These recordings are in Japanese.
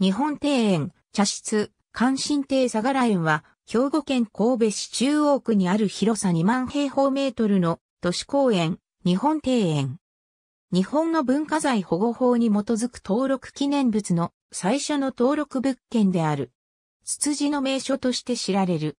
日本庭園、茶室、関心亭がら園は、兵庫県神戸市中央区にある広さ2万平方メートルの都市公園、日本庭園。日本の文化財保護法に基づく登録記念物の最初の登録物件である。ツツジの名所として知られる。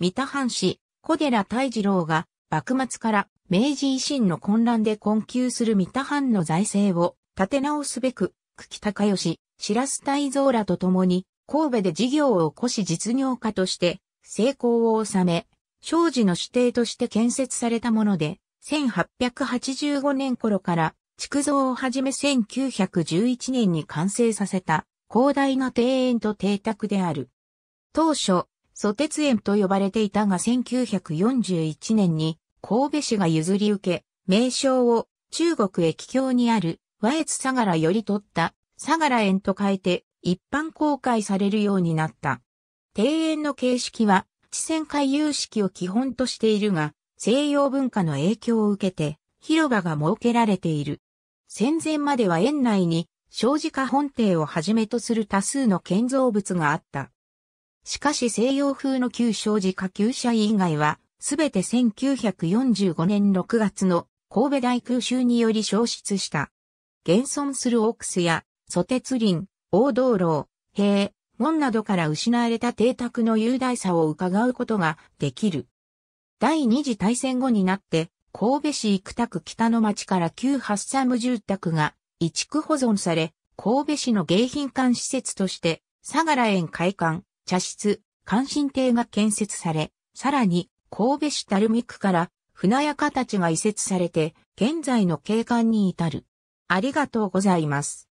三田藩士、小寺大二郎が、幕末から明治維新の混乱で困窮する三田藩の財政を立て直すべく、久喜隆義、白須ゾ蔵らと共に、神戸で事業を起こし実業家として成功を収め、庄司の指定として建設されたもので、1885年頃から築造をはじめ1911年に完成させた広大な庭園と邸宅である。当初、蘇鉄園と呼ばれていたが1941年に神戸市が譲り受け、名称を中国駅橋にある和越相良より取った相良園と書いて一般公開されるようになった。庭園の形式は、地線回遊式を基本としているが、西洋文化の影響を受けて、広場が設けられている。戦前までは園内に、障子化本邸をはじめとする多数の建造物があった。しかし西洋風の旧障子化旧社以外は、すべて1945年6月の神戸大空襲により消失した。現存するオークスや蘇鉄林、大道路、塀、門などから失われた邸宅の雄大さを伺うことができる。第二次大戦後になって、神戸市生田区北の町から旧ハッサム住宅が移築保存され、神戸市の迎賓館施設として、相良園会館、茶室、関心亭が建設され、さらに神戸市垂水区から船屋形が移設されて、現在の景観に至る。ありがとうございます。